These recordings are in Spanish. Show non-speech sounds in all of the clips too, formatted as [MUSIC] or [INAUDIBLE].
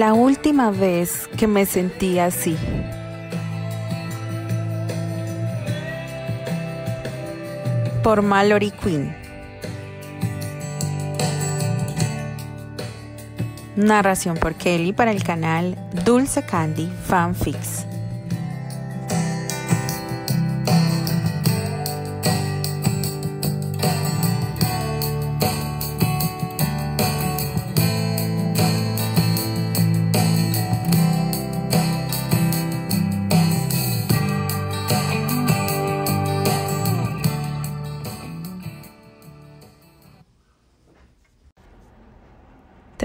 La última vez que me sentí así. Por Mallory Quinn. Narración por Kelly para el canal Dulce Candy Fanfics.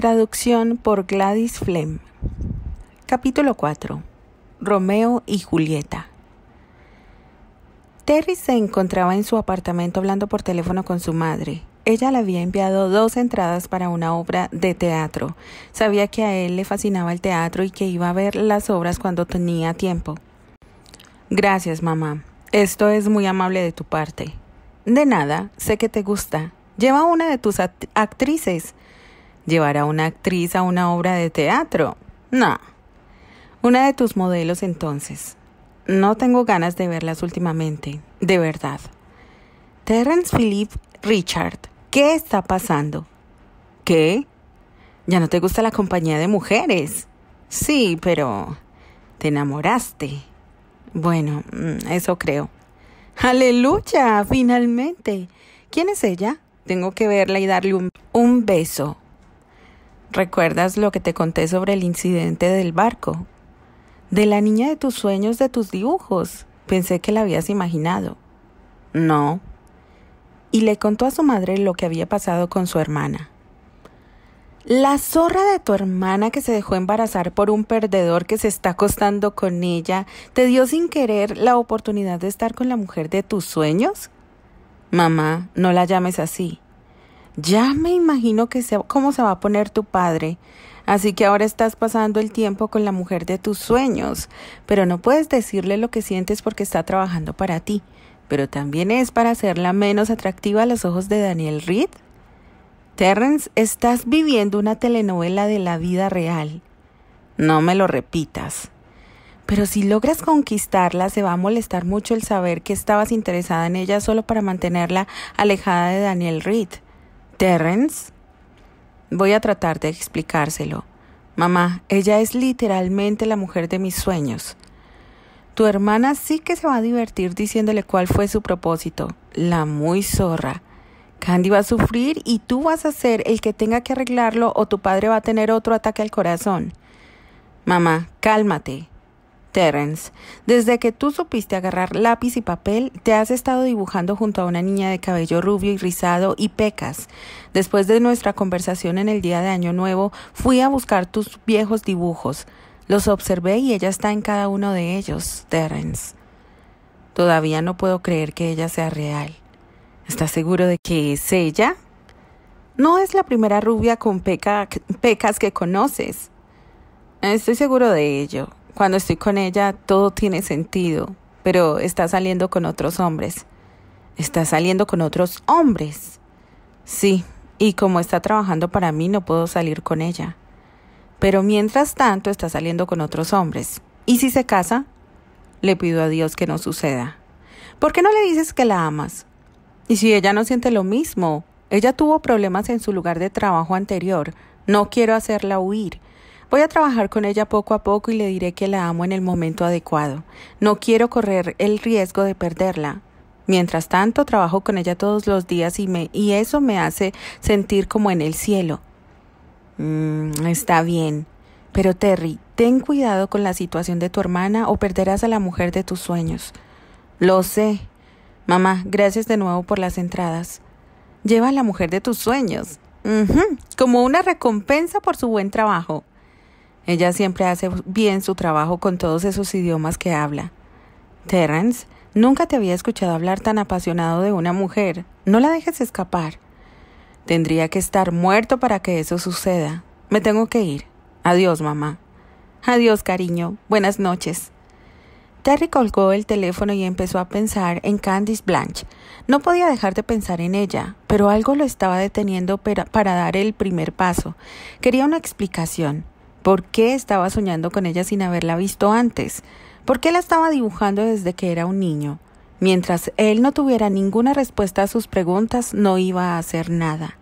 Traducción por Gladys Flem. Capítulo 4. Romeo y Julieta. Terry se encontraba en su apartamento hablando por teléfono con su madre. Ella le había enviado dos entradas para una obra de teatro. Sabía que a él le fascinaba el teatro y que iba a ver las obras cuando tenía tiempo. Gracias, mamá. Esto es muy amable de tu parte. De nada, sé que te gusta. Lleva una de tus actrices llevar a una actriz a una obra de teatro. No. Una de tus modelos entonces. No tengo ganas de verlas últimamente, de verdad. Terence Philip Richard, ¿qué está pasando? ¿Qué? ¿Ya no te gusta la compañía de mujeres? Sí, pero... Te enamoraste. Bueno, mm, eso creo. Aleluya, finalmente. ¿Quién es ella? Tengo que verla y darle un, un beso. ¿Recuerdas lo que te conté sobre el incidente del barco? De la niña de tus sueños, de tus dibujos. Pensé que la habías imaginado. No. Y le contó a su madre lo que había pasado con su hermana. La zorra de tu hermana que se dejó embarazar por un perdedor que se está acostando con ella, ¿te dio sin querer la oportunidad de estar con la mujer de tus sueños? Mamá, no la llames así. Ya me imagino que cómo se va a poner tu padre. Así que ahora estás pasando el tiempo con la mujer de tus sueños, pero no puedes decirle lo que sientes porque está trabajando para ti, pero también es para hacerla menos atractiva a los ojos de Daniel Reed. Terrence, estás viviendo una telenovela de la vida real. No me lo repitas. Pero si logras conquistarla, se va a molestar mucho el saber que estabas interesada en ella solo para mantenerla alejada de Daniel Reed. Terrence. Voy a tratar de explicárselo. Mamá, ella es literalmente la mujer de mis sueños. Tu hermana sí que se va a divertir diciéndole cuál fue su propósito. La muy zorra. Candy va a sufrir y tú vas a ser el que tenga que arreglarlo o tu padre va a tener otro ataque al corazón. Mamá, cálmate. Terence, desde que tú supiste agarrar lápiz y papel, te has estado dibujando junto a una niña de cabello rubio y rizado y pecas. Después de nuestra conversación en el día de Año Nuevo, fui a buscar tus viejos dibujos. Los observé y ella está en cada uno de ellos, Terence. Todavía no puedo creer que ella sea real. ¿Estás seguro de que es ella? No es la primera rubia con pecas que conoces. Estoy seguro de ello, cuando estoy con ella todo tiene sentido, pero está saliendo con otros hombres. Está saliendo con otros hombres. Sí, y como está trabajando para mí no puedo salir con ella. Pero mientras tanto está saliendo con otros hombres. ¿Y si se casa? Le pido a Dios que no suceda. ¿Por qué no le dices que la amas? Y si ella no siente lo mismo, ella tuvo problemas en su lugar de trabajo anterior. No quiero hacerla huir. Voy a trabajar con ella poco a poco y le diré que la amo en el momento adecuado. No quiero correr el riesgo de perderla. Mientras tanto, trabajo con ella todos los días y, me, y eso me hace sentir como en el cielo. Mm, está bien. Pero Terry, ten cuidado con la situación de tu hermana o perderás a la mujer de tus sueños. Lo sé. Mamá, gracias de nuevo por las entradas. Lleva a la mujer de tus sueños. Como una recompensa por su buen trabajo. Ella siempre hace bien su trabajo con todos esos idiomas que habla. Terrence, nunca te había escuchado hablar tan apasionado de una mujer. No la dejes escapar. Tendría que estar muerto para que eso suceda. Me tengo que ir. Adiós, mamá. Adiós, cariño. Buenas noches. Terry colgó el teléfono y empezó a pensar en Candice Blanche. No podía dejar de pensar en ella, pero algo lo estaba deteniendo para dar el primer paso. Quería una explicación. ¿Por qué estaba soñando con ella sin haberla visto antes? ¿Por qué la estaba dibujando desde que era un niño? Mientras él no tuviera ninguna respuesta a sus preguntas, no iba a hacer nada.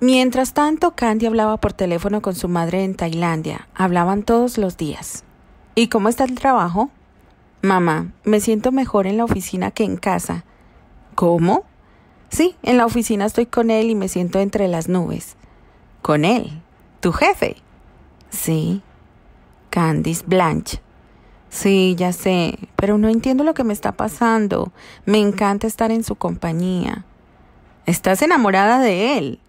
Mientras tanto, Candy hablaba por teléfono con su madre en Tailandia. Hablaban todos los días. ¿Y cómo está el trabajo? Mamá, me siento mejor en la oficina que en casa. ¿Cómo? Sí, en la oficina estoy con él y me siento entre las nubes con él, tu jefe. Sí, Candice Blanche. Sí, ya sé, pero no entiendo lo que me está pasando. Me encanta estar en su compañía. Estás enamorada de él.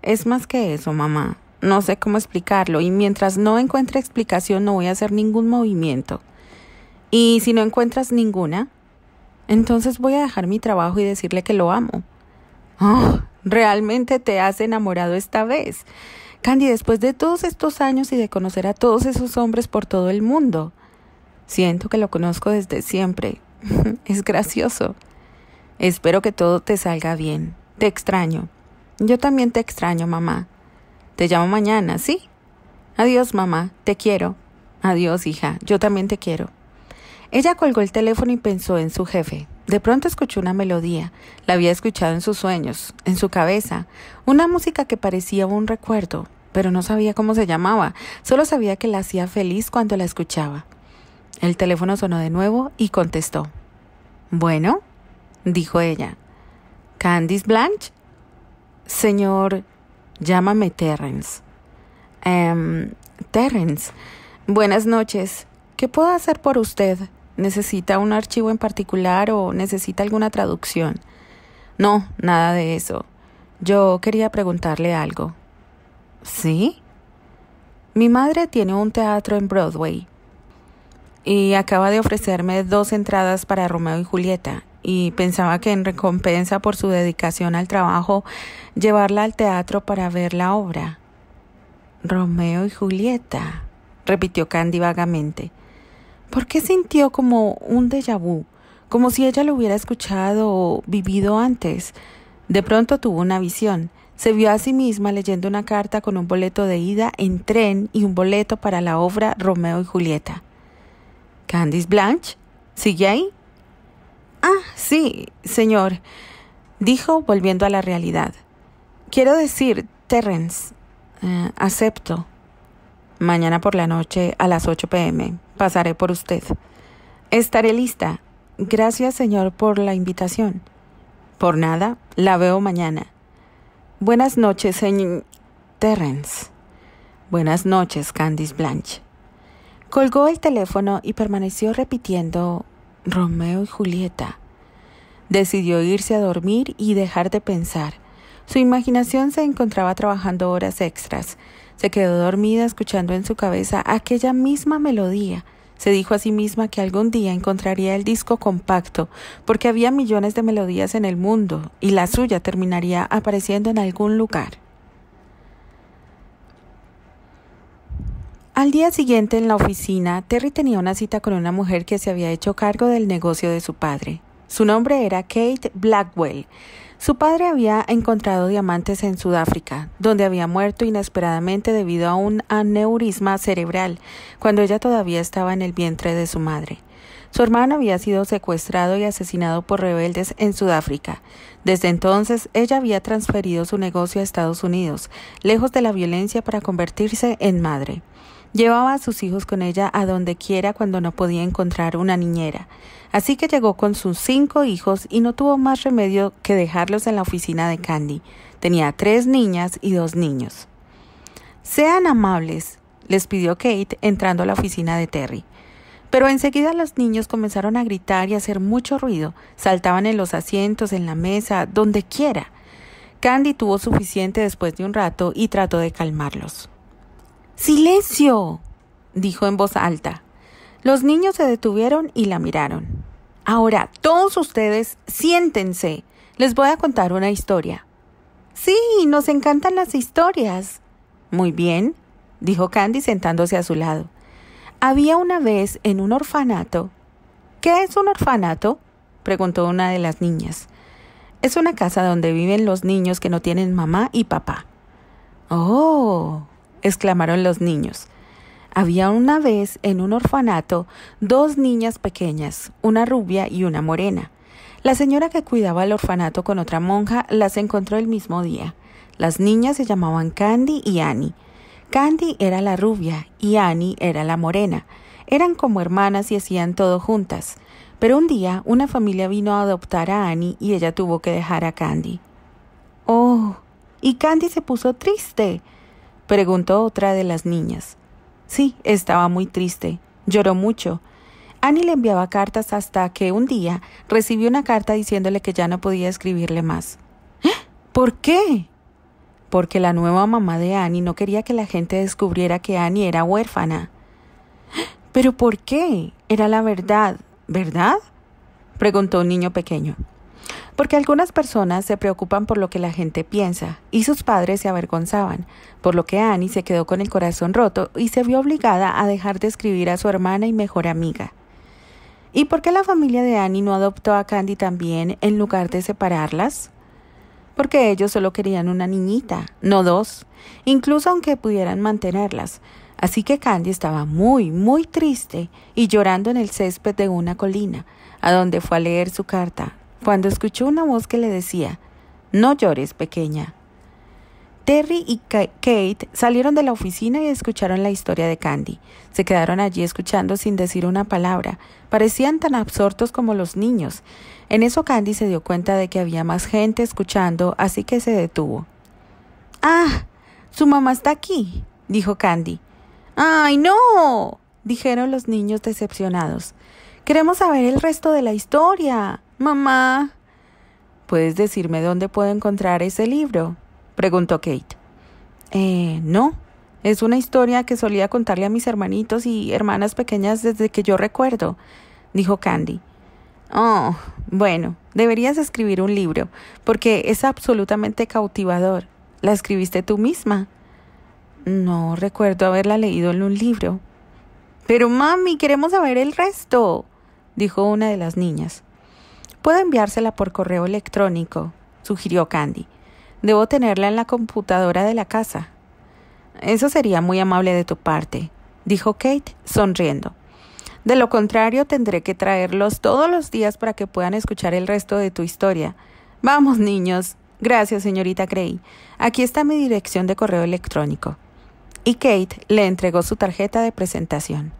Es más que eso, mamá. No sé cómo explicarlo y mientras no encuentre explicación no voy a hacer ningún movimiento. Y si no encuentras ninguna, entonces voy a dejar mi trabajo y decirle que lo amo. ¡Ah! ¿Realmente te has enamorado esta vez? Candy, después de todos estos años y de conocer a todos esos hombres por todo el mundo, siento que lo conozco desde siempre. [LAUGHS] es gracioso. Espero que todo te salga bien. Te extraño. Yo también te extraño, mamá. Te llamo mañana, ¿sí? Adiós, mamá. Te quiero. Adiós, hija. Yo también te quiero. Ella colgó el teléfono y pensó en su jefe. De pronto escuchó una melodía, la había escuchado en sus sueños, en su cabeza, una música que parecía un recuerdo, pero no sabía cómo se llamaba, solo sabía que la hacía feliz cuando la escuchaba. El teléfono sonó de nuevo y contestó. Bueno, dijo ella. ¿Candice Blanche? Señor, llámame Terrence. Terence. Em, Terrence, buenas noches. ¿Qué puedo hacer por usted? necesita un archivo en particular o necesita alguna traducción. No, nada de eso. Yo quería preguntarle algo. ¿Sí? Mi madre tiene un teatro en Broadway y acaba de ofrecerme dos entradas para Romeo y Julieta y pensaba que en recompensa por su dedicación al trabajo llevarla al teatro para ver la obra. Romeo y Julieta, repitió Candy vagamente. ¿Por qué sintió como un déjà vu? Como si ella lo hubiera escuchado o vivido antes. De pronto tuvo una visión. Se vio a sí misma leyendo una carta con un boleto de ida en tren y un boleto para la obra Romeo y Julieta. ¿Candice Blanche? ¿Sigue ahí? Ah, sí, señor, dijo volviendo a la realidad. Quiero decir, Terrence, eh, acepto. Mañana por la noche a las 8 pm pasaré por usted. Estaré lista. Gracias, señor, por la invitación. Por nada, la veo mañana. Buenas noches, señor Terrence. Buenas noches, Candice Blanche. Colgó el teléfono y permaneció repitiendo Romeo y Julieta. Decidió irse a dormir y dejar de pensar. Su imaginación se encontraba trabajando horas extras. Se quedó dormida escuchando en su cabeza aquella misma melodía. Se dijo a sí misma que algún día encontraría el disco compacto, porque había millones de melodías en el mundo, y la suya terminaría apareciendo en algún lugar. Al día siguiente en la oficina, Terry tenía una cita con una mujer que se había hecho cargo del negocio de su padre. Su nombre era Kate Blackwell. Su padre había encontrado diamantes en Sudáfrica, donde había muerto inesperadamente debido a un aneurisma cerebral, cuando ella todavía estaba en el vientre de su madre. Su hermano había sido secuestrado y asesinado por rebeldes en Sudáfrica. Desde entonces, ella había transferido su negocio a Estados Unidos, lejos de la violencia para convertirse en madre. Llevaba a sus hijos con ella a donde quiera cuando no podía encontrar una niñera. Así que llegó con sus cinco hijos y no tuvo más remedio que dejarlos en la oficina de Candy. Tenía tres niñas y dos niños. Sean amables, les pidió Kate entrando a la oficina de Terry. Pero enseguida los niños comenzaron a gritar y hacer mucho ruido. Saltaban en los asientos, en la mesa, donde quiera. Candy tuvo suficiente después de un rato y trató de calmarlos. Silencio. dijo en voz alta. Los niños se detuvieron y la miraron. Ahora, todos ustedes, siéntense. Les voy a contar una historia. Sí, nos encantan las historias. Muy bien, dijo Candy sentándose a su lado. Había una vez en un orfanato. ¿Qué es un orfanato? preguntó una de las niñas. Es una casa donde viven los niños que no tienen mamá y papá. Oh, exclamaron los niños. Había una vez en un orfanato dos niñas pequeñas, una rubia y una morena. La señora que cuidaba el orfanato con otra monja las encontró el mismo día. Las niñas se llamaban Candy y Annie. Candy era la rubia y Annie era la morena. Eran como hermanas y hacían todo juntas. Pero un día una familia vino a adoptar a Annie y ella tuvo que dejar a Candy. Oh, y Candy se puso triste preguntó otra de las niñas. Sí, estaba muy triste, lloró mucho. Annie le enviaba cartas hasta que un día recibió una carta diciéndole que ya no podía escribirle más. ¿Eh? ¿Por qué? Porque la nueva mamá de Annie no quería que la gente descubriera que Annie era huérfana. ¿Eh? ¿Pero por qué? Era la verdad, ¿verdad? preguntó un niño pequeño. Porque algunas personas se preocupan por lo que la gente piensa, y sus padres se avergonzaban, por lo que Annie se quedó con el corazón roto y se vio obligada a dejar de escribir a su hermana y mejor amiga. ¿Y por qué la familia de Annie no adoptó a Candy también en lugar de separarlas? Porque ellos solo querían una niñita, no dos, incluso aunque pudieran mantenerlas. Así que Candy estaba muy, muy triste y llorando en el césped de una colina, a donde fue a leer su carta, cuando escuchó una voz que le decía, No llores, pequeña. Terry y Kate salieron de la oficina y escucharon la historia de Candy. Se quedaron allí escuchando sin decir una palabra. Parecían tan absortos como los niños. En eso Candy se dio cuenta de que había más gente escuchando, así que se detuvo. Ah, su mamá está aquí, dijo Candy. ¡Ay, no! dijeron los niños decepcionados. Queremos saber el resto de la historia. Mamá, ¿puedes decirme dónde puedo encontrar ese libro? preguntó Kate. Eh, no, es una historia que solía contarle a mis hermanitos y hermanas pequeñas desde que yo recuerdo, dijo Candy. Oh, bueno, deberías escribir un libro, porque es absolutamente cautivador. ¿La escribiste tú misma? No recuerdo haberla leído en un libro. Pero mami, queremos saber el resto, dijo una de las niñas. Puedo enviársela por correo electrónico, sugirió Candy. Debo tenerla en la computadora de la casa. Eso sería muy amable de tu parte, dijo Kate, sonriendo. De lo contrario, tendré que traerlos todos los días para que puedan escuchar el resto de tu historia. Vamos, niños. Gracias, señorita Gray. Aquí está mi dirección de correo electrónico. Y Kate le entregó su tarjeta de presentación.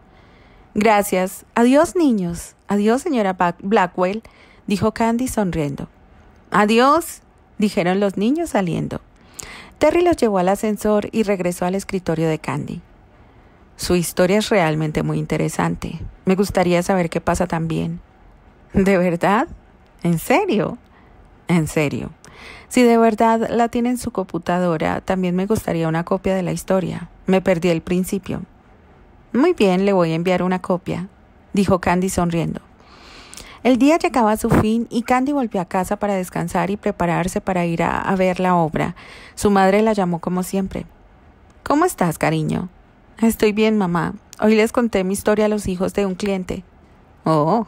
Gracias. Adiós, niños. Adiós, señora Blackwell dijo Candy sonriendo. Adiós, dijeron los niños saliendo. Terry los llevó al ascensor y regresó al escritorio de Candy. Su historia es realmente muy interesante. Me gustaría saber qué pasa también. ¿De verdad? ¿En serio? En serio. Si de verdad la tiene en su computadora, también me gustaría una copia de la historia. Me perdí el principio. Muy bien, le voy a enviar una copia, dijo Candy sonriendo. El día llegaba a su fin y Candy volvió a casa para descansar y prepararse para ir a, ver la obra. Su madre la llamó como siempre. ¿Cómo estás, cariño? Estoy bien, mamá. Hoy les conté mi historia a los hijos de un cliente. Oh.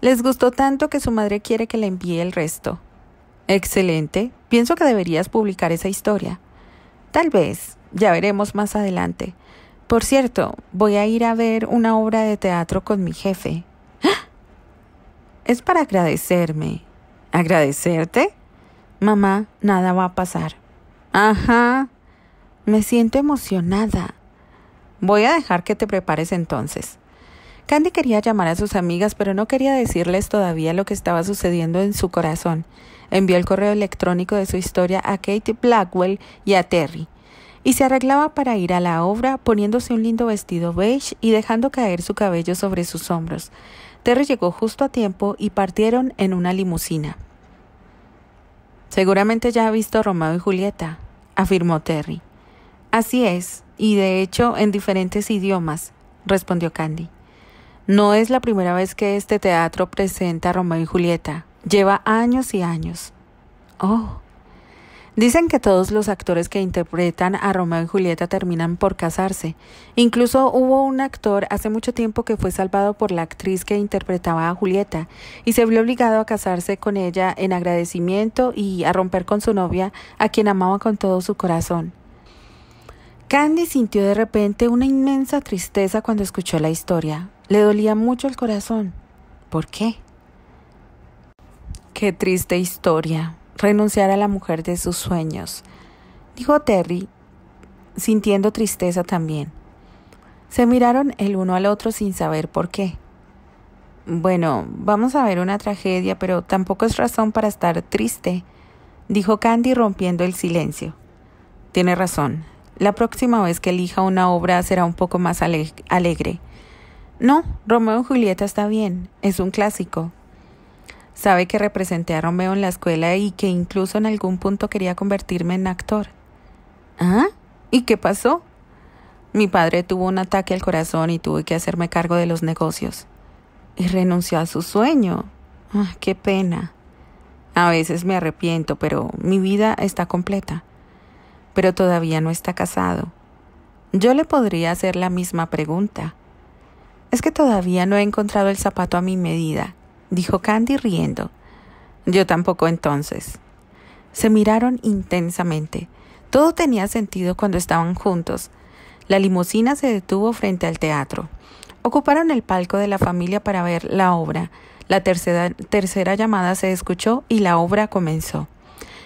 Les gustó tanto que su madre quiere que le envíe el resto. Excelente. Pienso que deberías publicar esa historia. Tal vez. Ya veremos más adelante. Por cierto, voy a ir a ver una obra de teatro con mi jefe. ¡Ah! es para agradecerme. ¿Agradecerte? Mamá, nada va a pasar. Ajá. Me siento emocionada. Voy a dejar que te prepares entonces. Candy quería llamar a sus amigas, pero no quería decirles todavía lo que estaba sucediendo en su corazón. Envió el correo electrónico de su historia a Katie Blackwell y a Terry y se arreglaba para ir a la obra poniéndose un lindo vestido beige y dejando caer su cabello sobre sus hombros. Terry llegó justo a tiempo y partieron en una limusina. Seguramente ya ha visto Romeo y Julieta, afirmó Terry. Así es, y de hecho en diferentes idiomas, respondió Candy. No es la primera vez que este teatro presenta a Romeo y Julieta. Lleva años y años. Oh, Dicen que todos los actores que interpretan a Romeo y Julieta terminan por casarse. Incluso hubo un actor hace mucho tiempo que fue salvado por la actriz que interpretaba a Julieta y se vio obligado a casarse con ella en agradecimiento y a romper con su novia, a quien amaba con todo su corazón. Candy sintió de repente una inmensa tristeza cuando escuchó la historia. Le dolía mucho el corazón. ¿Por qué? Qué triste historia renunciar a la mujer de sus sueños, dijo Terry, sintiendo tristeza también. Se miraron el uno al otro sin saber por qué. Bueno, vamos a ver una tragedia, pero tampoco es razón para estar triste, dijo Candy rompiendo el silencio. Tiene razón. La próxima vez que elija una obra será un poco más alegre. No, Romeo y Julieta está bien, es un clásico, Sabe que representé a Romeo en la escuela y que incluso en algún punto quería convertirme en actor. ¿Ah? ¿Y qué pasó? Mi padre tuvo un ataque al corazón y tuve que hacerme cargo de los negocios. Y renunció a su sueño. Ah, qué pena. A veces me arrepiento, pero mi vida está completa. Pero todavía no está casado. Yo le podría hacer la misma pregunta. Es que todavía no he encontrado el zapato a mi medida dijo Candy riendo. Yo tampoco entonces. Se miraron intensamente. Todo tenía sentido cuando estaban juntos. La limusina se detuvo frente al teatro. Ocuparon el palco de la familia para ver la obra. La tercera, tercera llamada se escuchó y la obra comenzó.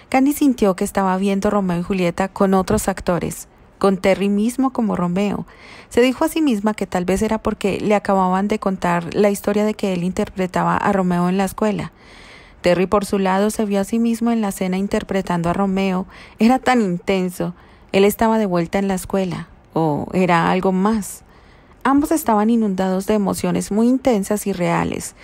Candy sintió que estaba viendo Romeo y Julieta con otros actores con Terry mismo como Romeo. Se dijo a sí misma que tal vez era porque le acababan de contar la historia de que él interpretaba a Romeo en la escuela. Terry por su lado se vio a sí mismo en la cena interpretando a Romeo. Era tan intenso. Él estaba de vuelta en la escuela. O era algo más. Ambos estaban inundados de emociones muy intensas y reales.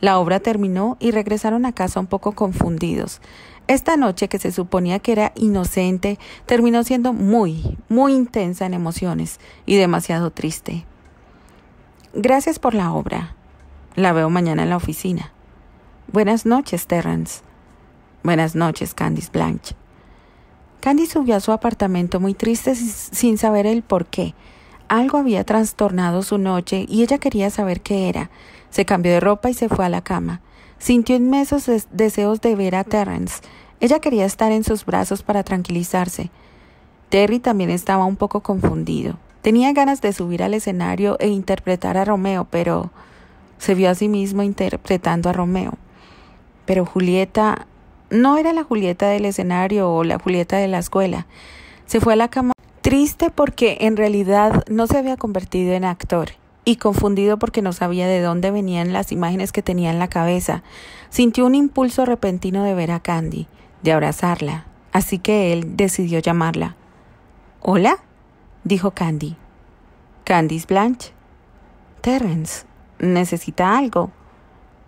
La obra terminó y regresaron a casa un poco confundidos. Esta noche, que se suponía que era inocente, terminó siendo muy, muy intensa en emociones y demasiado triste. Gracias por la obra. La veo mañana en la oficina. Buenas noches, Terrence. Buenas noches, Candice Blanche. Candice subió a su apartamento muy triste sin saber el por qué. Algo había trastornado su noche y ella quería saber qué era. Se cambió de ropa y se fue a la cama. Sintió inmensos deseos de ver a Terrence. Ella quería estar en sus brazos para tranquilizarse. Terry también estaba un poco confundido. Tenía ganas de subir al escenario e interpretar a Romeo, pero se vio a sí mismo interpretando a Romeo. Pero Julieta no era la Julieta del escenario o la Julieta de la escuela. Se fue a la cama triste porque en realidad no se había convertido en actor y confundido porque no sabía de dónde venían las imágenes que tenía en la cabeza, sintió un impulso repentino de ver a Candy, de abrazarla, así que él decidió llamarla. Hola, dijo Candy. Candice Blanche. Terrence, ¿necesita algo?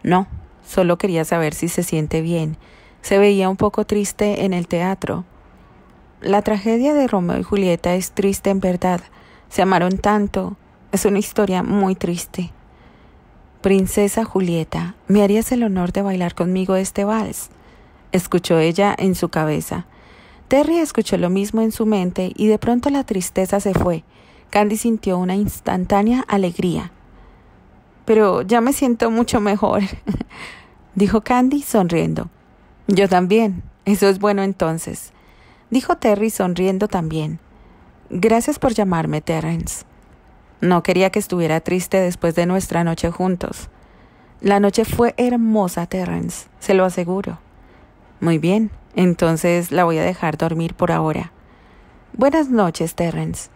No, solo quería saber si se siente bien. Se veía un poco triste en el teatro. La tragedia de Romeo y Julieta es triste en verdad. Se amaron tanto, es una historia muy triste. Princesa Julieta, ¿me harías el honor de bailar conmigo este vals? escuchó ella en su cabeza. Terry escuchó lo mismo en su mente y de pronto la tristeza se fue. Candy sintió una instantánea alegría. Pero ya me siento mucho mejor, [LAUGHS] dijo Candy sonriendo. Yo también. Eso es bueno entonces, dijo Terry sonriendo también. Gracias por llamarme, Terrence. No quería que estuviera triste después de nuestra noche juntos. La noche fue hermosa, Terrence, se lo aseguro. Muy bien, entonces la voy a dejar dormir por ahora. Buenas noches, Terrence.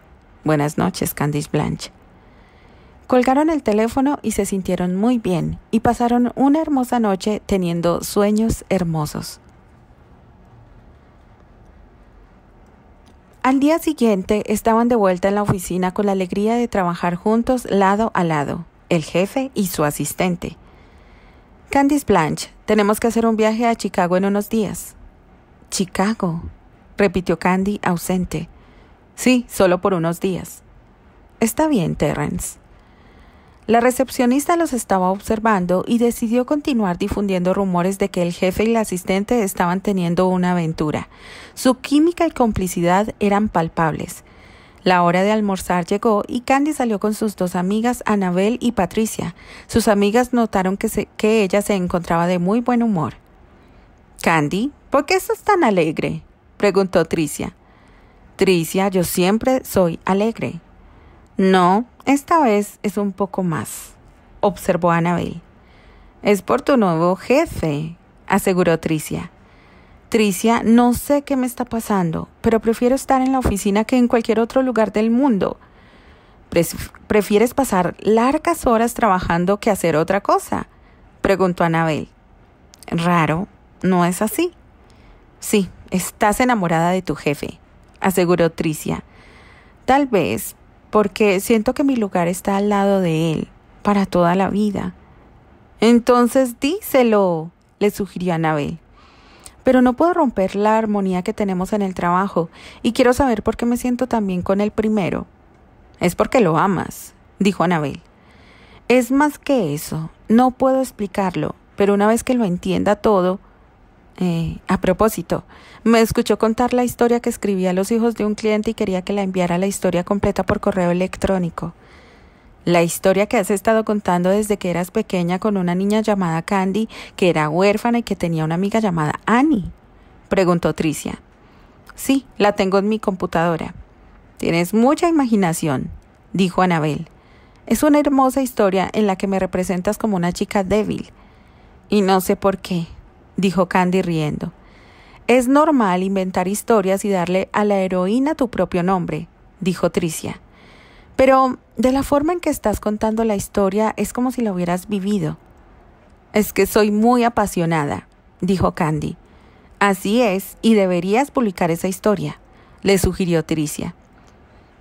Buenas noches, Candice Blanche. Colgaron el teléfono y se sintieron muy bien y pasaron una hermosa noche teniendo sueños hermosos. Al día siguiente estaban de vuelta en la oficina con la alegría de trabajar juntos lado a lado, el jefe y su asistente. Candice Blanche, tenemos que hacer un viaje a Chicago en unos días. Chicago, repitió Candy ausente. Sí, solo por unos días. Está bien, Terrence. La recepcionista los estaba observando y decidió continuar difundiendo rumores de que el jefe y la asistente estaban teniendo una aventura. Su química y complicidad eran palpables. La hora de almorzar llegó y Candy salió con sus dos amigas, Anabel y Patricia. Sus amigas notaron que, ella se encontraba de muy buen humor. Candy, ¿por qué estás tan alegre? preguntó Tricia. Tricia, yo siempre soy alegre, no, esta vez es un poco más, observó Anabel. Es por tu nuevo jefe, aseguró Tricia. Tricia, no sé qué me está pasando, pero prefiero estar en la oficina que en cualquier otro lugar del mundo. ¿Prefieres pasar largas horas trabajando que hacer otra cosa? preguntó Anabel. Raro, no es así. Sí, estás enamorada de tu jefe, aseguró Tricia. Tal vez, porque siento que mi lugar está al lado de él para toda la vida. Entonces díselo, le sugirió Anabel. Pero no puedo romper la armonía que tenemos en el trabajo y quiero saber por qué me siento tan bien con el primero. Es porque lo amas, dijo Anabel. Es más que eso, no puedo explicarlo, pero una vez que lo entienda todo... Eh, a propósito, me escuchó contar la historia que escribía a los hijos de un cliente y quería que la enviara la historia completa por correo electrónico. La historia que has estado contando desde que eras pequeña con una niña llamada Candy, que era huérfana y que tenía una amiga llamada Annie, preguntó Tricia. Sí, la tengo en mi computadora. Tienes mucha imaginación, dijo Anabel. Es una hermosa historia en la que me representas como una chica débil. Y no sé por qué, dijo Candy riendo. Es normal inventar historias y darle a la heroína tu propio nombre, dijo Tricia. Pero de la forma en que estás contando la historia es como si la hubieras vivido. Es que soy muy apasionada, dijo Candy. Así es, y deberías publicar esa historia, le sugirió Tricia.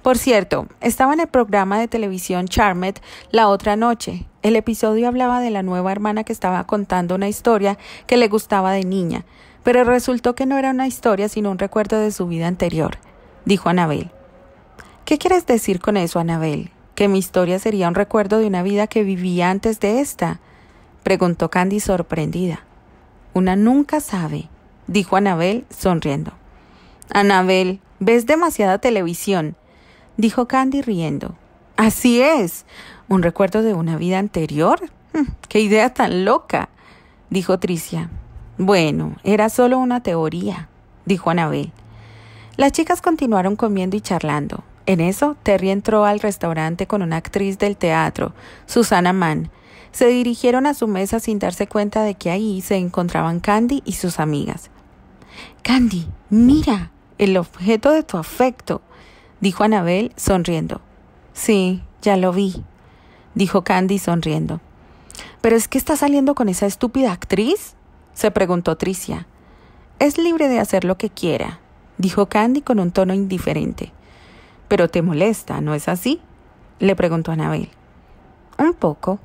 Por cierto, estaba en el programa de televisión Charmed la otra noche. El episodio hablaba de la nueva hermana que estaba contando una historia que le gustaba de niña, pero resultó que no era una historia sino un recuerdo de su vida anterior, dijo Anabel. ¿Qué quieres decir con eso, Anabel? ¿Que mi historia sería un recuerdo de una vida que vivía antes de esta? preguntó Candy sorprendida. Una nunca sabe, dijo Anabel, sonriendo. Anabel, ves demasiada televisión, dijo Candy riendo. Así es. ¿Un recuerdo de una vida anterior? Hmm, ¡Qué idea tan loca! dijo Tricia. Bueno, era solo una teoría, dijo Anabel. Las chicas continuaron comiendo y charlando. En eso, Terry entró al restaurante con una actriz del teatro, Susana Mann. Se dirigieron a su mesa sin darse cuenta de que ahí se encontraban Candy y sus amigas. Candy, mira, el objeto de tu afecto, dijo Anabel, sonriendo. Sí, ya lo vi, dijo Candy, sonriendo. ¿Pero es que está saliendo con esa estúpida actriz? se preguntó Tricia. Es libre de hacer lo que quiera, dijo Candy con un tono indiferente. Pero te molesta, ¿no es así? le preguntó Anabel. Un poco.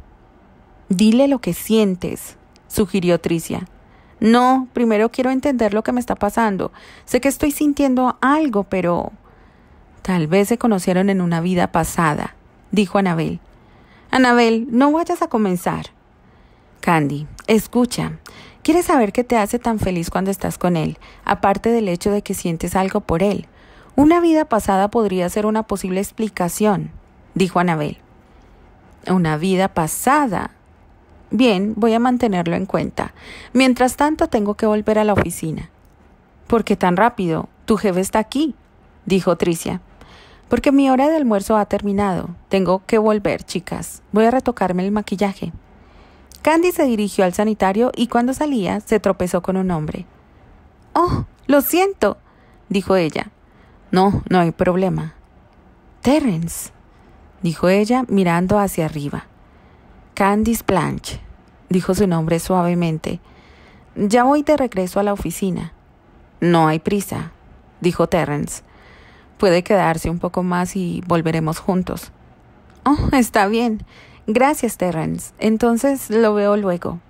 Dile lo que sientes, sugirió Tricia. No, primero quiero entender lo que me está pasando. Sé que estoy sintiendo algo, pero... Tal vez se conocieron en una vida pasada, dijo Anabel. Anabel, no vayas a comenzar. Candy, escucha, ¿Quieres saber qué te hace tan feliz cuando estás con Él, aparte del hecho de que sientes algo por Él? Una vida pasada podría ser una posible explicación, dijo Anabel. Una vida pasada. Bien, voy a mantenerlo en cuenta. Mientras tanto, tengo que volver a la oficina. ¿Por qué tan rápido? Tu jefe está aquí, dijo Tricia. Porque mi hora de almuerzo ha terminado. Tengo que volver, chicas. Voy a retocarme el maquillaje. Candy se dirigió al sanitario y cuando salía se tropezó con un hombre. Oh, lo siento, dijo ella. No, no hay problema. Terrence, dijo ella mirando hacia arriba. Candice Blanche, dijo su nombre suavemente. Ya voy de regreso a la oficina. No hay prisa, dijo Terrence. Puede quedarse un poco más y volveremos juntos. Oh, está bien, Gracias, Terrence. Entonces lo veo luego.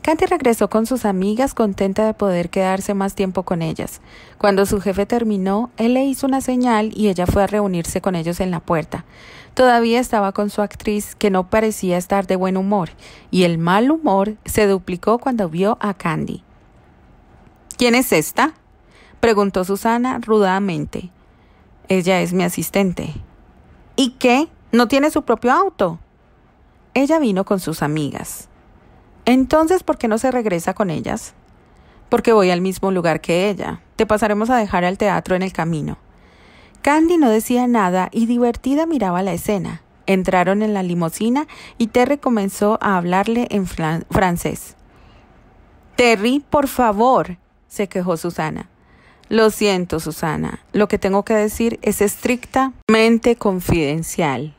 Candy regresó con sus amigas contenta de poder quedarse más tiempo con ellas. Cuando su jefe terminó, él le hizo una señal y ella fue a reunirse con ellos en la puerta. Todavía estaba con su actriz que no parecía estar de buen humor, y el mal humor se duplicó cuando vio a Candy. ¿Quién es esta? preguntó Susana rudamente. Ella es mi asistente. ¿Y qué? ¿No tiene su propio auto? Ella vino con sus amigas. Entonces, ¿por qué no se regresa con ellas? Porque voy al mismo lugar que ella. Te pasaremos a dejar al teatro en el camino. Candy no decía nada y divertida miraba la escena. Entraron en la limusina y Terry comenzó a hablarle en francés. Terry, por favor, se quejó Susana. Lo siento, Susana. Lo que tengo que decir es estrictamente confidencial.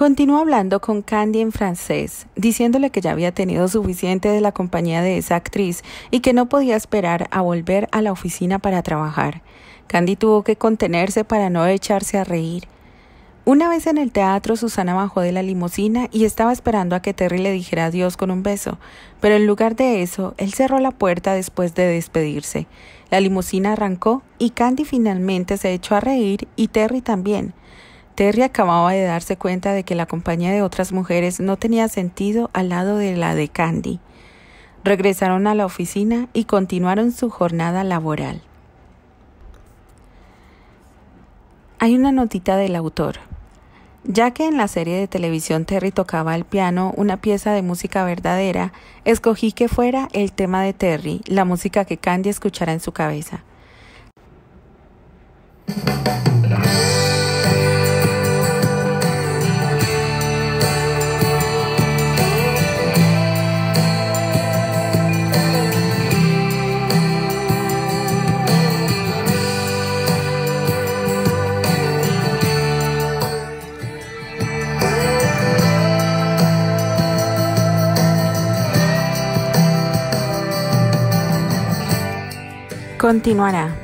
Continuó hablando con Candy en francés, diciéndole que ya había tenido suficiente de la compañía de esa actriz y que no podía esperar a volver a la oficina para trabajar. Candy tuvo que contenerse para no echarse a reír. Una vez en el teatro, Susana bajó de la limusina y estaba esperando a que Terry le dijera adiós con un beso, pero en lugar de eso, él cerró la puerta después de despedirse. La limusina arrancó y Candy finalmente se echó a reír y Terry también. Terry acababa de darse cuenta de que la compañía de otras mujeres no tenía sentido al lado de la de Candy. Regresaron a la oficina y continuaron su jornada laboral. Hay una notita del autor. Ya que en la serie de televisión Terry tocaba el piano una pieza de música verdadera, escogí que fuera el tema de Terry, la música que Candy escuchara en su cabeza. continuará.